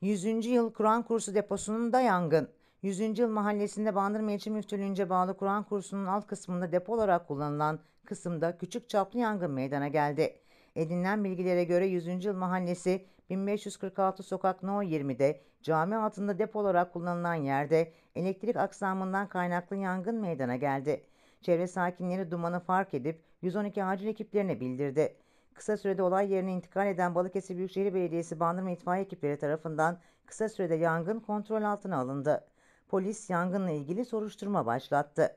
100. Yıl Kur'an Kursu deposunun da yangın. 100. Yıl Mahallesi'nde Bandırma İlçe Müftülüğü'nce bağlı Kur'an kursunun alt kısmında depo olarak kullanılan kısımda küçük çaplı yangın meydana geldi. Edinilen bilgilere göre 100. Yıl Mahallesi 1546 sokak No 20'de cami altında depo olarak kullanılan yerde elektrik aksamından kaynaklı yangın meydana geldi. Çevre sakinleri dumanı fark edip 112 acil ekiplerine bildirdi. Kısa sürede olay yerine intikal eden Balıkesir Büyükşehir Belediyesi Bandırma İtfaiye ekipleri tarafından kısa sürede yangın kontrol altına alındı. Polis yangınla ilgili soruşturma başlattı.